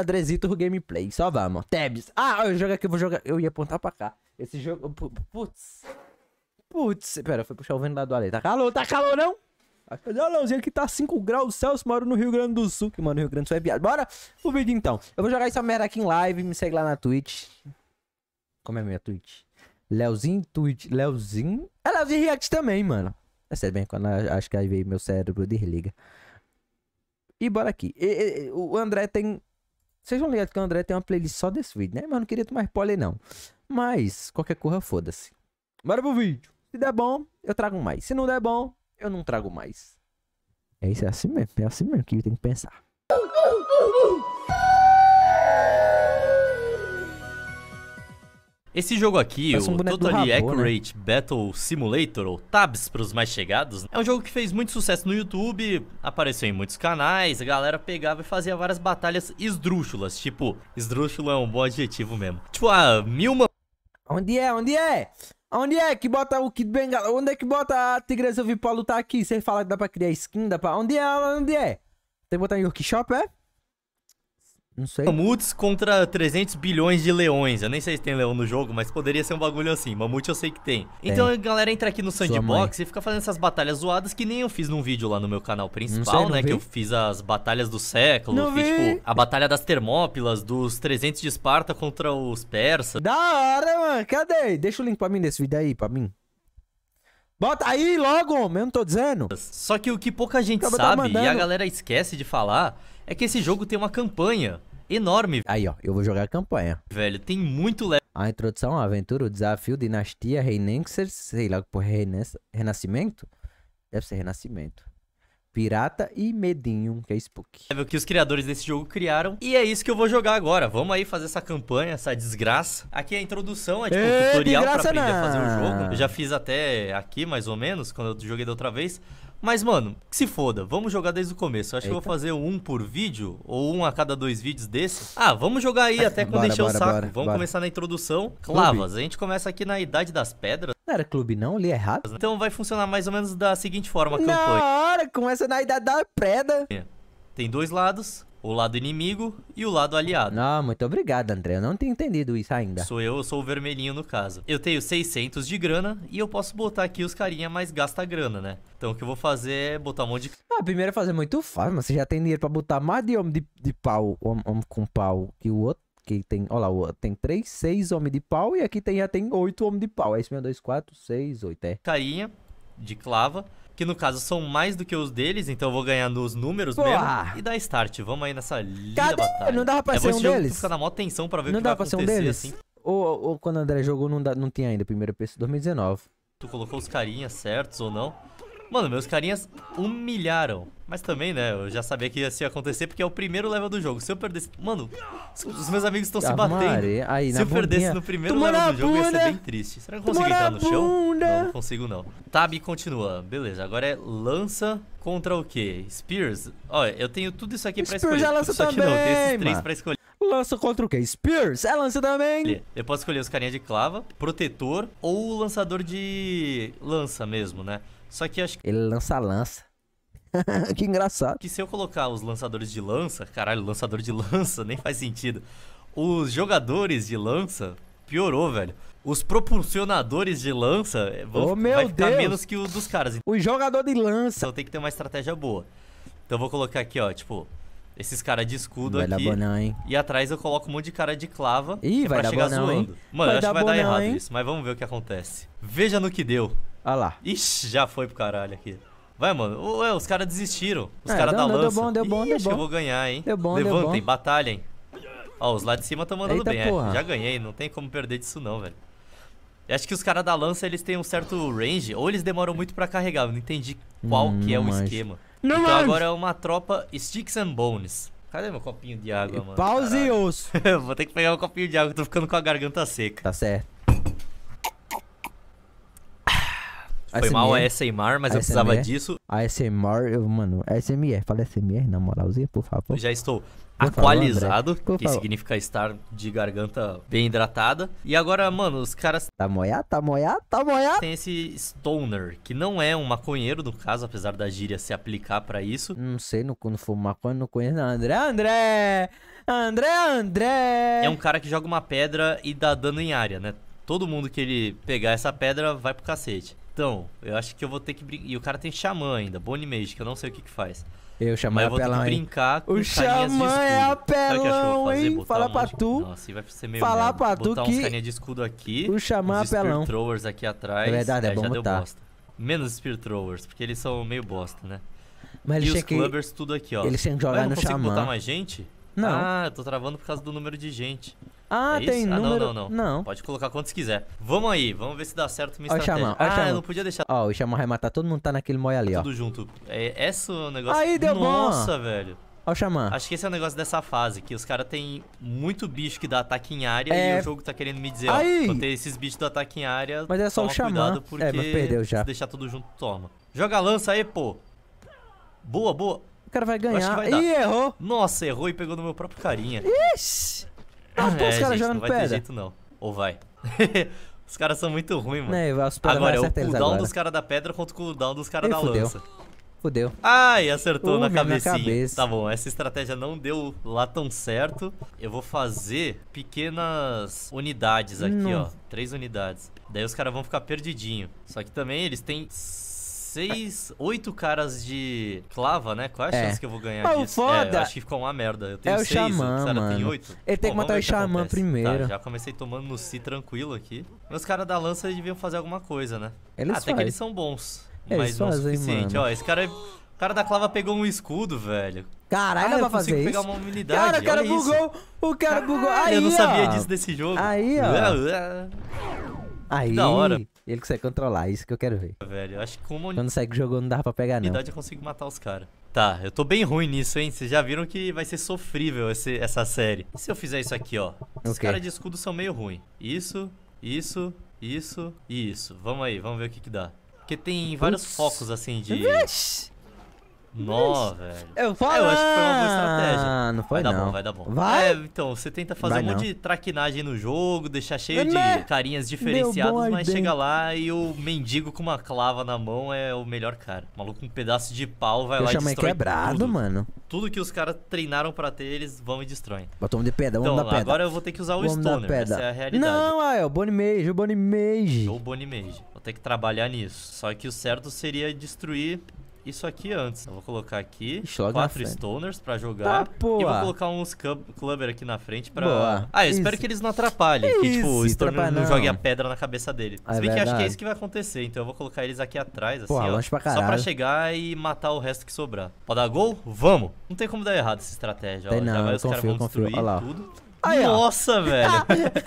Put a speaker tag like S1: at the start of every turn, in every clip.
S1: Andrezito Gameplay. Só vamos. Tabs. Ah, eu jogo aqui, eu vou jogar. Eu ia apontar pra cá. Esse jogo. Putz. Putz. Pera, foi puxar o do ali. Tá calor, tá calor não? É Olha o Leãozinho que tá 5 graus Celsius, moro no Rio Grande do Sul. Que, mano, Rio Grande do Sul é viado. Bora pro vídeo então. Eu vou jogar essa merda aqui em live. Me segue lá na Twitch. Como é a minha Twitch? Leozinho Twitch. Leozinho. É Leozinho React também, mano. É sério, bem, quando eu, acho que aí veio meu cérebro, desliga. E bora aqui. E, e, o André tem vocês vão ligados que o André tem uma playlist só desse vídeo, né? Mas eu não queria tomar spoiler, não. Mas, qualquer coisa, foda-se. Bora pro vídeo. Se der bom, eu trago mais. Se não der bom, eu não trago mais. É isso, é assim mesmo. É assim mesmo que tem que pensar.
S2: Esse jogo aqui, o Totally né? Accurate né? Battle Simulator, ou TABS para os mais chegados, é um jogo que fez muito sucesso no YouTube, apareceu em muitos canais, a galera pegava e fazia várias batalhas esdrúxulas, tipo, esdrúxulo é um bom adjetivo mesmo. Tipo, a Milma...
S1: Onde é? Onde é? Onde é que bota o Kid Bengala? Onde é que bota a Tigresa Vipó lutar aqui? Você fala que dá pra criar skin, dá pra... Onde é? Onde é? Tem que botar em Workshop, é?
S2: Não sei. Mamutes contra 300 bilhões de leões. Eu nem sei se tem leão no jogo, mas poderia ser um bagulho assim. Mamute eu sei que tem. tem. Então a galera entra aqui no sandbox e fica fazendo essas batalhas zoadas que nem eu fiz num vídeo lá no meu canal principal, sei, né? Vi. Que eu fiz as batalhas do século. Não fiz, vi. tipo, a batalha das Termópilas, dos 300 de Esparta contra os persas.
S1: Da hora, mano. Cadê? Deixa o link pra mim nesse vídeo aí, pra mim. Bota aí logo, eu não tô dizendo. Só
S2: que o que pouca gente Acaba sabe e a galera esquece de falar é que esse jogo tem uma
S1: campanha enorme. Aí, ó, eu vou jogar a campanha. Velho, tem muito level. A introdução, a aventura, o desafio, dinastia, Reinenser, sei lá, por renas renascimento? Deve ser renascimento. Pirata e Medinho, que é Spook.
S2: É o que os criadores desse jogo criaram. E é isso que eu vou jogar agora. Vamos aí fazer essa campanha, essa desgraça. Aqui é a introdução, é tipo um tutorial pra aprender não. a fazer o jogo. Eu já fiz até aqui, mais ou menos, quando eu joguei da outra vez. Mas, mano, que se foda, vamos jogar desde o começo. Acho Eita. que vou fazer um por vídeo, ou um a cada dois vídeos desse. Ah, vamos jogar aí até quando encher o saco. Bora, vamos bora. começar na introdução. Clavas, a gente começa aqui na Idade das Pedras.
S1: Não era clube não, li errado.
S2: Então vai funcionar mais ou menos da seguinte forma a campanha. Na
S1: hora, começa na Idade da Preda.
S2: Tem dois lados, o lado inimigo e o lado aliado.
S1: Não, muito obrigado, André. Eu não tenho entendido isso ainda. Sou
S2: eu, eu sou o vermelhinho no caso. Eu tenho 600 de grana e eu posso botar aqui os carinha mais gasta grana, né? Então o que eu vou fazer é botar um monte de...
S1: Ah, primeiro é fazer muito fácil, mas você já tem dinheiro pra botar mais de homem de, de pau, homem, homem com pau, que o outro que tem, olha lá, tem 3, 6 homens de pau e aqui tem, já tem 8 homens de pau. É isso mesmo, 2, 4, 6, 8, é.
S2: Carinha de clava que no caso são mais do que os deles, então eu vou ganhar nos números Porra. mesmo. E dar start, vamos aí nessa linda Cadê? batalha. Não dava pra é, ser um deles? Fica na maior tensão pra ver não o que vai acontecer. um deles? Assim.
S1: Ou, ou, quando o André jogou não, dá, não tinha ainda primeiro PC, 2019.
S2: Tu colocou os carinhas certos ou não? Mano, meus carinhas humilharam. Mas também, né, eu já sabia que ia ia acontecer porque é o primeiro level do jogo. Se eu perdesse... Mano, os meus amigos estão se ah, batendo. Aí, se eu bundinha. perdesse no primeiro Toma level do jogo, bunda. ia ser bem triste. Será que eu consigo entrar no chão? Não, não consigo não. Tab continua. Beleza, agora é lança contra o quê? Spears? Olha, eu tenho tudo isso aqui pra Spears escolher. Spears já lança também, não, eu tenho esses três mano. pra
S1: escolher. Lança contra o quê? Spears? É lança também.
S2: Eu posso escolher os carinhas de clava, protetor ou lançador de lança mesmo, né? Só
S1: que acho que. Ele lança lança. que engraçado.
S2: Que se eu colocar os lançadores de lança, caralho, lançador de lança nem faz sentido. Os jogadores de lança piorou, velho. Os propulsionadores de lança eh, vão, oh, vai ficar Deus. menos que os dos caras. O jogador de lança. Então tem que ter uma estratégia boa. Então vou colocar aqui, ó, tipo, esses caras de escudo vai aqui. Vai dar bom não, hein? E atrás eu coloco um monte de cara de clava. Ih, vai pra dar chegar bom zoando. Hein? Mano, vai acho que vai dar errado hein? isso, mas vamos ver o que acontece. Veja no que deu. Olha lá. Ixi, já foi pro caralho aqui. Vai, mano. Ué, os caras desistiram. Os é, caras da lança. Deu bom, deu bom, Ih, deu acho bom. que eu vou ganhar, hein. Deu bom, Levantem, deu bom. batalhem. Ó, os lá de cima estão mandando Eita bem. É, já ganhei, não tem como perder disso não, velho. Eu acho que os caras da lança, eles têm um certo range, ou eles demoram muito pra carregar. Eu não entendi qual hum, que é o esquema. Não então agora é uma tropa Sticks and Bones. Cadê meu copinho de água, mano? Pause e osso. Vou ter que pegar um copinho de água, tô ficando com a garganta seca. Tá certo. Foi mal a SMR mas eu precisava disso.
S1: SMR eu, mano, SMR fala SMR na moralzinha, por favor. Já
S2: estou aqualizado, que significa estar de garganta bem hidratada. E agora, mano, os caras. Tá
S1: moiado, tá moiado,
S2: tá moiado. Tem esse stoner, que não é um maconheiro, no caso, apesar da gíria se aplicar para isso. Não
S1: sei, não, quando for maconha, não conheço. Não. André, André! André, André! É um
S2: cara que joga uma pedra e dá dano em área, né? Todo mundo que ele pegar essa pedra vai pro cacete. Então, eu acho que eu vou ter que brincar. E o cara tem xamã ainda, Bone Mage, que eu não sei o que que faz.
S1: Eu, xamã Mas é eu vou apelão, ter que
S2: brincar com O xamã é apelão, hein? Falar um pra tu. Nossa, vai ser meio Falar pra tu botar que... uns de escudo aqui. O xamã é apelão. throwers aqui atrás. É verdade, é, é bom já botar. Deu bosta. Menos Spirit Throwers, porque eles são meio bosta, né? Mas e os que... tudo aqui, ó. Eles têm que jogar no xamã. Eu não consigo botar mais gente? Não. Ah, eu tô travando por causa do número de gente.
S1: Ah, é tem número... Ah, não, não, não, não.
S2: Pode colocar quantos quiser. Vamos aí, vamos ver se dá certo minha ó, estratégia. Xamã, ah, xamã. eu não podia
S1: deixar... Ó, o Xamã vai matar, todo mundo tá naquele moi ali, ó. Tudo junto.
S2: É, esse é o negócio... Aí, deu Nossa, bom. velho.
S1: Ó o Xamã. Acho
S2: que esse é o negócio dessa fase, que os caras tem muito bicho que dá ataque em área é... e o jogo tá querendo me dizer, Aí. ó, ter esses bichos do ataque em área, Mas é só o Xamã. porque é, mas perdeu já. se deixar tudo junto, toma. Joga a lança aí, pô. Boa, boa.
S1: O cara vai ganhar. Vai Ih, errou.
S2: Nossa, errou e pegou no meu próprio carinha.
S1: Ixi. Ah, os é, caras jogando pedra. Não vai pedra. ter jeito,
S2: não. Ou vai. os caras são muito ruins, mano. Né, agora, é o cooldown dos caras da pedra contra o cooldown dos caras da fudeu. lança.
S1: Fudeu. Ai, acertou na cabecinha. Cabeça. Tá bom,
S2: essa estratégia não deu lá tão certo. Eu vou fazer pequenas unidades aqui, não. ó. Três unidades. Daí os caras vão ficar perdidinho. Só que também eles têm seis, oito caras de clava, né? Qual é a é. chance que eu vou ganhar Mas disso? É, foda. É, acho que ficou uma merda. Eu é tenho é o seis, xamã, cara mano. tem oito. Ele tem que matar o xamã primeiro. Tá, já comecei tomando no si tranquilo aqui. meus caras da lança deviam fazer alguma coisa, né? Eles ah, Até fazem. que eles são bons. Eles mas não fazem, o suficiente. Mano. Ó, esse cara o cara da clava pegou um escudo, velho. Caralho, ah, dá pra fazer pegar isso? uma unidade. Cara, o cara bugou.
S1: O cara bugou. Aí, eu não ó. sabia disso desse jogo. Aí, ó. Aí. Da hora. Ele consegue controlar, é isso que eu quero ver. Velho, eu acho que como. Quando segue jogo não dá pra pegar, não. verdade
S2: eu consigo matar os caras. Tá, eu tô bem ruim nisso, hein? Vocês já viram que vai ser sofrível esse, essa série. E se eu fizer isso aqui, ó? Os okay. caras de escudo são meio ruim. Isso, isso, isso e isso. Vamos aí, vamos ver o que que dá. Porque tem vários Ups. focos, assim, de...
S1: Nossa, velho. Eu, falo... É, eu acho que foi uma boa estratégia. Não foi vai não. Dar bom,
S2: vai dar bom. Vai? É, então, você tenta fazer vai um monte não. de traquinagem no jogo, deixar cheio não. de é carinhas diferenciadas, mas chega lá e o mendigo com uma clava na mão é o melhor cara. O maluco com um pedaço de pau vai eu lá e destrói é quebrado, tudo. mano. Tudo que os caras treinaram pra ter, eles vão e destroem.
S1: Botou de pedra, vamos então, dar pedra. agora eu vou ter que usar o vamos Stoner, essa é a realidade. Não, ah, é o Bonnie Mage, o Bonnie Mage. O
S2: Bonnie Mage. Vou ter que trabalhar nisso. Só que o certo seria destruir isso aqui antes. Eu vou colocar aqui quatro stoners pra jogar. Tá, e vou colocar uns clubber aqui na frente pra... Boa. Ah, eu espero que eles não atrapalhem. que, tipo, o stoner não jogue a pedra na cabeça dele. É Se bem que acho que é isso que vai acontecer. Então eu vou colocar eles aqui atrás, assim, ó. só pra chegar e matar o resto que sobrar. Pode dar gol? Vamos! Não tem como dar errado essa estratégia, ó. Tem não, Já vai, os caras vão destruir
S1: tudo. Aí,
S2: Nossa, velho.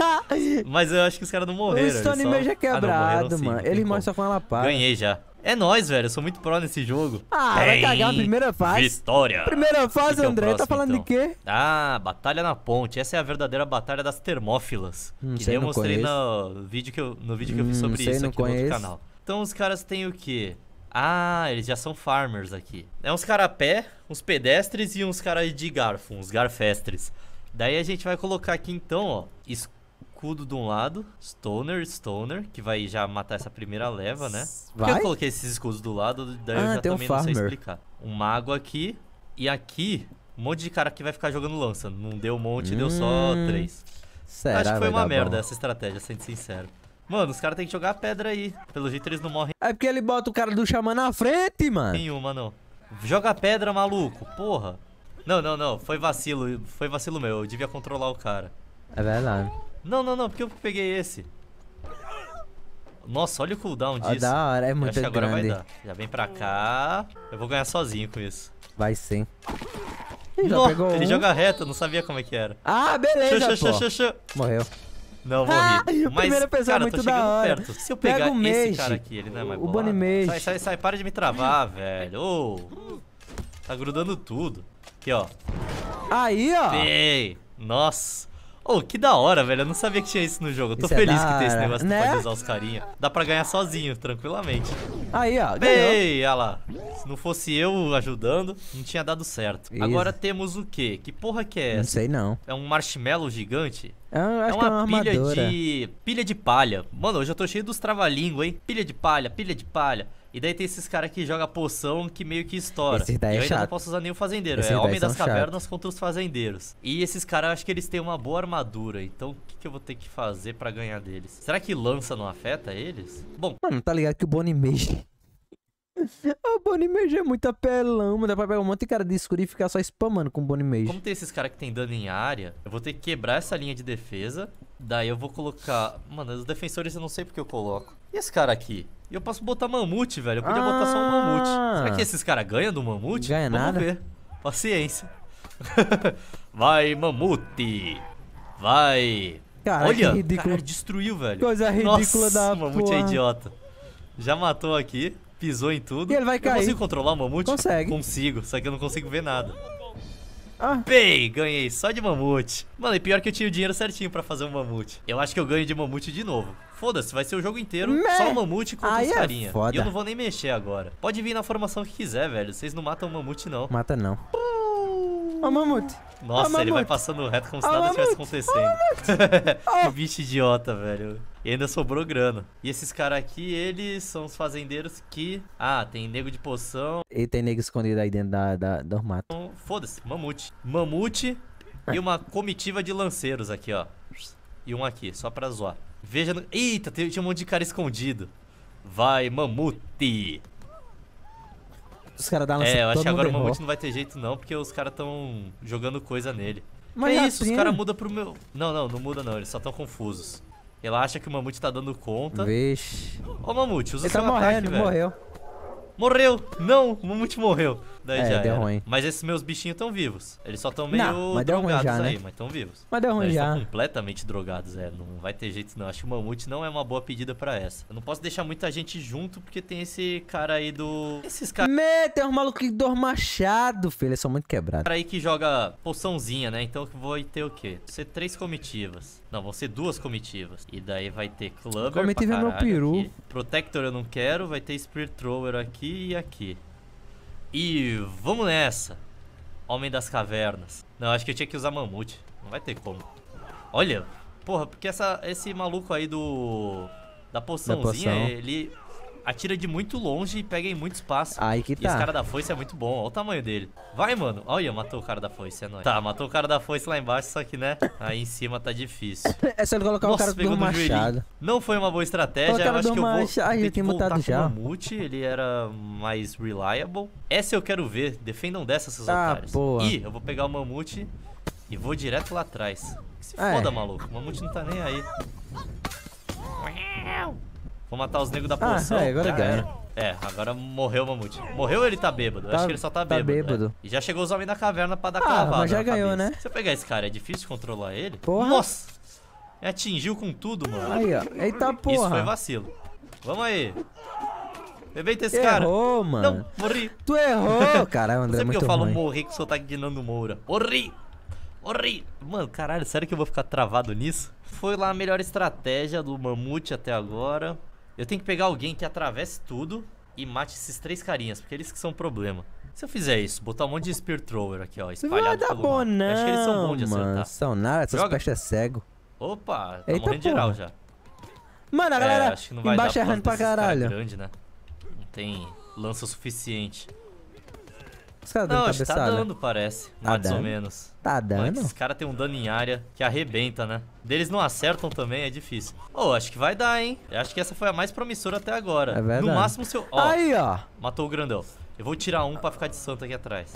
S2: Mas eu acho que
S1: os caras não morreram. O Stone meio já quebrado, é ah, não, mano.
S2: Eles morrem só com a lapada. Ganhei já. É nóis, velho. Eu sou muito pró nesse jogo.
S1: Ah, Tem... vai cagar a primeira fase.
S2: Vitória. Primeira fase, que é André. É próximo, tá
S1: falando então? de quê?
S2: Ah, Batalha na Ponte. Essa é a verdadeira Batalha das Termófilas. Hum, que eu mostrei no vídeo que eu, no vídeo que eu fiz hum, sobre isso aqui no outro canal. Então os caras têm o quê? Ah, eles já são farmers aqui. É uns cara a pé, uns pedestres e uns caras de garfo, uns garfestres. Daí a gente vai colocar aqui então, ó, escudo de um lado, Stoner, Stoner, que vai já matar essa primeira leva, né? Vai? Porque eu coloquei esses escudos do lado, daí ah, eu já também um não sei explicar. Um mago aqui, e aqui, um monte de cara que vai ficar jogando lança. Não deu um monte, hum, deu só hum. três. Será Acho que foi uma merda bom. essa estratégia, sendo sincero. Mano, os caras têm que jogar a pedra aí. Pelo jeito eles não morrem.
S1: É porque ele bota o cara do xamã na frente, mano.
S2: Nenhuma, não. Joga a pedra, maluco. Porra. Não, não, não. Foi vacilo. Foi vacilo meu. Eu devia controlar o cara. É verdade. Não, não, não, porque eu peguei esse. Nossa, olha o cooldown disso. Ah, da hora, é muito Acho que agora grande. vai dar. Já vem pra cá. Eu vou ganhar sozinho com isso.
S1: Vai sim. Ele, Nossa, ele um. joga
S2: reto, não sabia como é que era. Ah, beleza, xô, xô, xô, Morreu. Não, morri. Ah, Mas, primeira pessoa é cara, é muito tô chegando perto. Se eu pegar Pega esse cara aqui, ele não é mais O Bunny Mage. Sai, sai, sai. Para de me travar, velho. Oh, tá grudando tudo. Aqui, ó.
S1: Aí, ó.
S2: Ei. Nossa. Oh, que da hora, velho. Eu não sabia que tinha isso no jogo. Eu tô isso é feliz é que tem esse negócio né? que pode usar os carinha. Dá pra ganhar sozinho, tranquilamente.
S1: Aí, ó. Ei,
S2: olha lá. Se não fosse eu ajudando, não tinha dado certo. Isso. Agora temos o quê? Que porra que é essa? Não sei não. É um marshmallow gigante?
S1: Ah, é uma, é uma pilha de.
S2: pilha de palha. Mano, hoje eu tô cheio dos trava-língua, hein? Pilha de palha, pilha de palha. E daí tem esses caras que joga poção que meio que estoura. Esse daí é eu ainda não posso usar nem o fazendeiro. é Homem das Cavernas chato. contra os Fazendeiros. E esses caras, acho que eles têm uma boa armadura. Então, o que, que, eu vou ter que fazer para ganhar deles? Será que lança não afeta eles? Bom...
S1: Mano, tá ligado que o Mage. o Mage é muito apelão, mano. Dá pra pegar um monte de cara de escuro e ficar só spamando com o Mage. Como tem
S2: esses caras que tem dano em área, eu vou ter que quebrar essa linha de defesa. Daí eu vou colocar... Mano, os defensores eu não sei porque eu coloco. E esse cara aqui? E eu posso botar mamute, velho. Eu podia ah, botar só um mamute. Será que esses caras ganham do mamute? Ganha Vamos nada. ver. Paciência. Vai, mamute. Vai. Cara, Olha, que ridículo. Cara, destruiu, velho. Coisa ridícula Nossa, da mamute é porra. é idiota. Já matou aqui, pisou em tudo. E ele vai cair. Eu consigo controlar o mamute? Consegue. Consigo, só que eu não consigo ver nada. Ah. Bem, ganhei só de mamute. Mano, e pior que eu tinha o dinheiro certinho pra fazer um mamute. Eu acho que eu ganho de mamute de novo. Foda-se, vai ser o jogo inteiro Me... Né? só o Mamute contra Aí os é carinha. É foda. E eu não vou nem mexer agora. Pode vir na formação que quiser, velho. Vocês não matam o Mamute, não. Mata
S1: não. Ó, o mamute.
S2: Nossa, mamute. ele vai passando reto como se nada estivesse acontecendo. É. que bicho idiota, velho. E ainda sobrou grana. E esses caras aqui, eles são os fazendeiros que. Ah, tem nego de poção.
S1: E tem nego escondido aí dentro da, da, do mato. Então,
S2: Foda-se, mamute. Mamute e é. uma comitiva de lanceiros aqui, ó. E um aqui, só pra zoar. Veja no... Eita, tinha um monte de cara escondido. Vai, mamute.
S1: Os caras da É, eu acho que agora o mamute
S2: não vai ter jeito não, porque os caras estão jogando coisa nele. Mas é isso, tem. os caras mudam pro meu... Não, não, não muda não, eles só estão confusos. Ela acha que o mamute tá dando conta. Vixe. o mamute, usa o tá seu tá morrendo, ataque, morreu. Morreu. Não, o mamute morreu. Daí é, já deu era. ruim. Mas esses meus bichinhos estão vivos. Eles só estão meio não, mas drogados já, né? aí, né? mas estão vivos. Mas deu ruim Eles já. Estão completamente drogados, é. Não vai ter jeito não. Acho que o mamute não é uma boa pedida pra essa. Eu não posso deixar muita gente junto, porque tem esse cara aí do...
S1: Esses caras... Meu, tem é um maluco que dor machado, filho. Eles são muito quebrados.
S2: cara aí que joga poçãozinha, né? Então vou ter o quê? ser três comitivas. Não, vão ser duas comitivas. E daí vai ter Clubber Comitiva é meu peru. Aqui. Protector eu não quero. Vai ter Spirit Thrower aqui e aqui. E vamos nessa. Homem das cavernas. Não, acho que eu tinha que usar mamute. Não vai ter como. Olha, porra, porque essa, esse maluco aí do... Da poçãozinha, da poção. ele Atira de muito longe e pega em muito espaço. Aí que tá. E esse tá. cara da foice é muito bom. Olha o tamanho dele. Vai, mano. Olha, matou o cara da foice. É nóis. Tá, matou o cara da foice lá embaixo, só que, né? Aí em cima tá difícil.
S1: É só ele colocar Nossa, o cara do machado.
S2: Não foi uma boa estratégia. Eu acho que eu vou machado. Ah, ter que voltar já. Mamute. Ele era mais reliable. Essa eu quero ver. Defendam dessa, seus ah, otários. Boa. Ih, eu vou pegar o Mamute e vou direto lá atrás. Se ah, é. foda, é. maluco. O Mamute não tá nem aí. Vou matar os negros da poção. Ah, é, agora ah, ganha. É, é, agora morreu o mamute. Morreu ele tá bêbado? Tá, Acho que ele só tá, tá bêbado. Tá bêbado. E já chegou os homens da caverna pra dar ah, cavada. Mas já ganhou, cabeça. né? Se eu pegar esse cara, é difícil controlar ele? Porra. Nossa! Me atingiu com tudo, mano. Aí, ó. Eita porra. Isso foi vacilo. Vamos aí. Evita esse cara. Errou, mano. Não, morri.
S1: Tu errou, cara. André, Sempre é que eu falo
S2: morri que senhor tá guinando Moura. Morri. Morri. Mano, caralho, sério que eu vou ficar travado nisso? Foi lá a melhor estratégia do Mamute até agora. Eu tenho que pegar alguém que atravesse tudo e mate esses três carinhas, porque é eles que são o problema. Se eu fizer isso, botar um monte de Spear Thrower aqui, ó, espalhado
S1: Vai dar bom, não, Acho que eles são bons de acertar. Mano, são nada, essas pestes é cego.
S2: Opa, tá Eita morrendo porra. geral já. Mano, a galera é, acho que não vai embaixo dar errando pra tá caralho. Grande, né? Não tem lança o suficiente.
S1: Os caras dando Não, acho que tá dando, parece.
S2: Tá mais dando? ou menos. Tá dando? Mas Esses caras têm um dano em área que arrebenta, né? Deles não acertam também, é difícil. Ô, acho que vai dar, hein? Eu acho que essa foi a mais promissora até agora. É verdade. No máximo, seu... Aí, ó. Matou o grandão. Eu vou tirar um pra ficar de santo aqui atrás.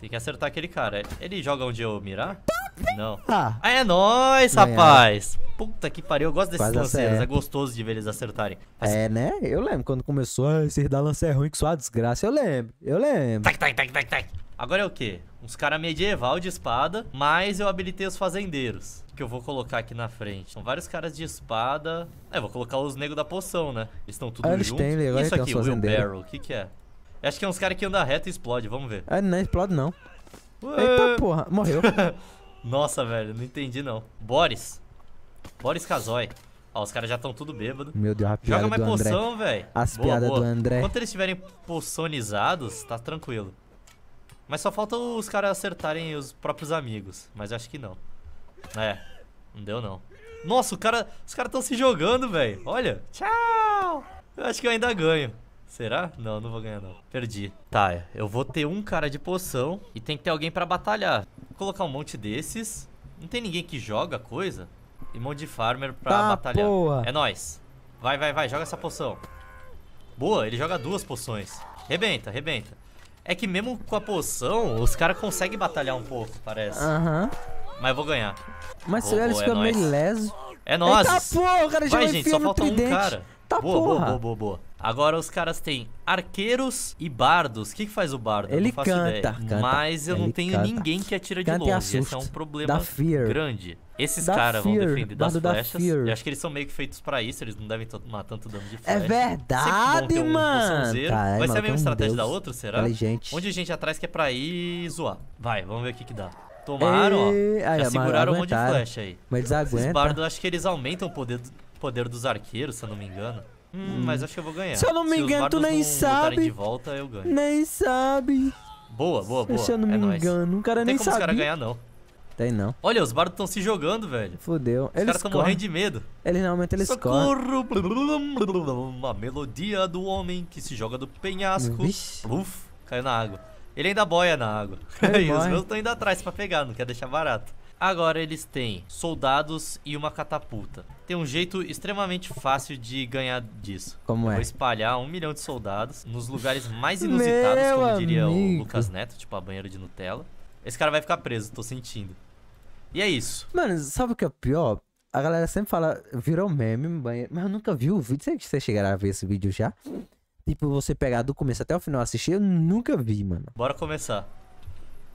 S2: Tem que acertar aquele cara. Ele joga onde eu mirar? Tá. Não. Ah, é nóis, rapaz. Puta que pariu, eu gosto desses lanceiros. É gostoso de ver eles acertarem.
S1: Mas... É, assim. né? Eu lembro quando começou a ah, ser dar lança é ruim que sua desgraça. Eu lembro, eu lembro. Tac,
S2: tac, tac, tac, tac. Agora é o quê? Uns caras medieval de espada, mas eu habilitei os fazendeiros. Que eu vou colocar aqui na frente. São vários caras de espada. É, vou colocar os negros da poção, né? Eles estão tudo ah, junto. Tem, agora Isso aqui, Wheelbarrow, o que que é? Eu acho que é uns caras que andam reto e explode, vamos ver.
S1: Ah, não explode não. Ué. Eita porra, morreu.
S2: Nossa, velho, não entendi não. Boris. Boris Casoy. Ó, os caras já estão tudo bêbado. Meu Deus, a piada Joga mais do poção, velho. As boa, piadas do André. Enquanto eles estiverem poçonizados, tá tranquilo. Mas só falta os caras acertarem os próprios amigos. Mas acho que não. É, não deu não. Nossa, o cara, os caras estão se jogando, velho. Olha. Tchau. Eu acho que eu ainda ganho. Será? Não, não vou ganhar não. Perdi. Tá, eu vou ter um cara de poção e tem que ter alguém pra batalhar. Vou colocar um monte desses. Não tem ninguém que joga coisa? E um monte de farmer pra tá, batalhar. Boa. É nóis. Vai, vai, vai. Joga essa poção. Boa, ele joga duas poções. Rebenta, rebenta. É que mesmo com a poção, os caras conseguem batalhar um pouco, parece. Aham. Uhum. Mas eu vou ganhar.
S1: Mas vou, eles é ficam meio leso.
S2: É nóis. Tá porra, o cara já vai, gente, só falta um cara. Tá boa, porra. boa, boa, boa, boa. Agora os caras têm arqueiros e bardos. O que, que faz o bardo? Ele canta, canta, Mas eu não tenho canta. ninguém que atira de canta longe. Esse é um problema grande. Esses caras vão defender das flechas. Eu acho que eles são meio que feitos para isso, eles não devem tomar tanto dano de é flecha. É verdade, um mano. Tá, Vai ser a mesma estratégia Deus da outra, será? Inteligente. Onde gente atrás que é pra ir zoar. Vai, vamos ver o que que dá. Tomaram, e... ó. Já seguraram um monte de flecha aí. Mas eles aguentam. Esses bardos, acho que eles aumentam o poder, do, poder dos arqueiros, se eu não me engano. Hum, mas acho que eu vou ganhar. Se eu não me engano, tu nem sabe. Volta, nem
S1: sabe.
S2: Boa, boa, boa. Se eu não é me é
S1: engano, o cara nem sabe. Tem como os caras ganhar, não. Tem não.
S2: Olha, os bardos estão se jogando, velho.
S1: Fudeu. Os caras estão morrendo de medo. Eles normalmente eles Correm.
S2: A melodia do homem que se joga do penhasco. Uff, Uf, caiu na água. Ele ainda boia na água. e os meus estão indo atrás pra pegar, não quer deixar barato. Agora eles têm soldados e uma catapulta. Tem um jeito extremamente fácil de ganhar disso. Como é? Vou espalhar um milhão de soldados nos lugares mais inusitados, como diria o Lucas Neto, tipo a banheira de Nutella. Esse cara vai ficar preso, tô sentindo.
S1: E é isso. Mano, sabe o que é o pior? A galera sempre fala, virou meme, banheiro. Mas eu nunca vi o vídeo. Será que vocês a ver esse vídeo já? Tipo, você pegar do começo até o final assistir, eu nunca vi, mano.
S2: Bora começar.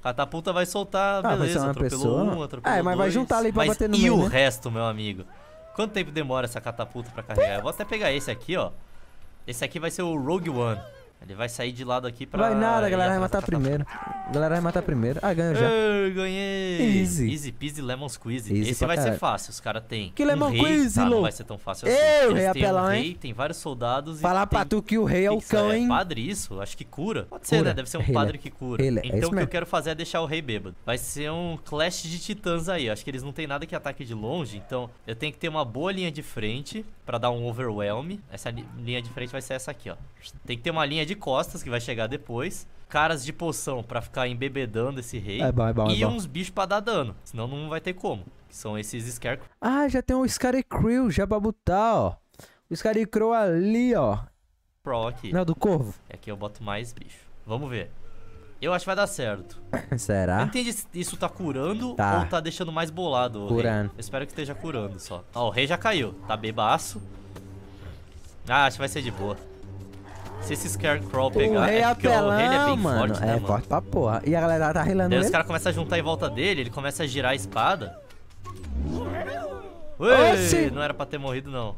S2: Catapulta vai soltar, ah, beleza, vai atropelou pessoa? um, outro é, mas dois. vai juntar ali pra mas bater no e meio, E o né? resto, meu amigo? Quanto tempo demora essa catapulta pra carregar? Eu vou até pegar esse aqui, ó. Esse aqui vai ser o Rogue One. Ele vai sair de lado aqui pra... Vai nada, a galera vai matar
S1: primeiro. A galera vai matar primeiro. Ah, ganhou já. Eu ganhei. Easy. Easy
S2: peasy lemon squeezy. Easy Esse vai caralho. ser fácil, os caras têm. Que lemon rei, squeeze, tá? Não vai ser tão fácil assim. Eu, rei apelão, um rei, hein? Tem vários soldados Falar e pra
S1: tu que o rei é o é cão, hein? É
S2: padre isso? Acho que cura. Pode ser, cura. né? Deve ser um é padre que cura. Ele. É então é o que eu quero fazer é deixar o rei bêbado. Vai ser um clash de titãs aí. Acho que eles não tem nada que ataque de longe, então eu tenho que ter uma boa linha de frente pra dar um overwhelm. Essa li linha de frente vai ser essa aqui, ó. Tem que ter uma linha de costas que vai chegar depois. Caras de poção pra ficar embebedando esse rei. É bom, é bom, é e é uns bichos pra dar dano. Senão não vai ter como. Que são esses Scarecrow.
S1: Ah, já tem um Scarecrow já pra botar, ó. O Scarecrow ali, ó. Pro aqui. Não, do corvo.
S2: É aqui eu boto mais bicho. Vamos ver. Eu acho que vai dar certo.
S1: Será? não entendi
S2: se isso tá curando tá. ou tá deixando mais bolado. Curando. Eu espero que esteja curando só. Ó, o rei já caiu. Tá bebaço. Ah, acho que vai ser de boa. Se esse Scarecrow pegar, é o rei é apelão, o rei é bem mano. forte, né, é, mano?
S1: forte pra porra. E a galera tá rilando Daí ele? os
S2: caras começam a juntar em volta dele, ele começa a girar a espada.
S1: Ui,
S2: não era pra ter morrido, não.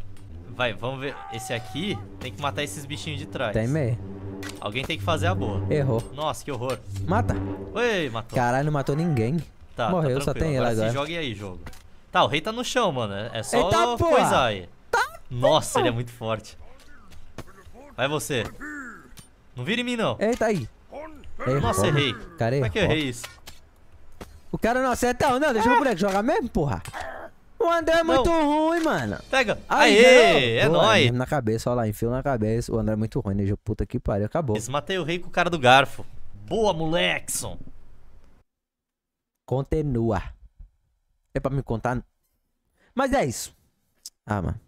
S2: Vai, vamos ver. Esse aqui tem que matar esses bichinhos de trás. Tem meio. Alguém tem que fazer a
S1: boa. Errou.
S2: Nossa, que horror. Mata. Oi, matou.
S1: Caralho, não matou ninguém. Tá, tá Morreu, tá só tem ele agora. agora.
S2: aí, jogo. Tá, o rei tá no chão, mano. É, é só Eita, coisa aí. Tá, Nossa, ele é muito forte. Vai você. Não vira em mim, não.
S1: Eita aí. Errou. Nossa, errei. Cara, Como é que eu errei isso? O cara não acerta, não. Deixa o é. moleque jogar mesmo, porra. O André é muito ruim, mano. Pega. Aí, Aê, é nóis. Na cabeça, olha lá, enfio na cabeça. O André é muito ruim, né? puta que pariu, acabou.
S2: Matei o rei com o cara do garfo. Boa, molequeson.
S1: Continua. É pra me contar? Mas é isso. Ah, mano.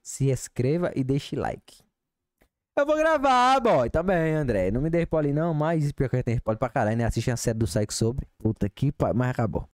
S1: Se inscreva e deixe like. Eu vou gravar, boy, também, tá André. Não me dê spoiler não, mas pior que eu tenho spoiler pra caralho, né? Assiste a série do Psycho sobre. Puta que pariu, mas acabou.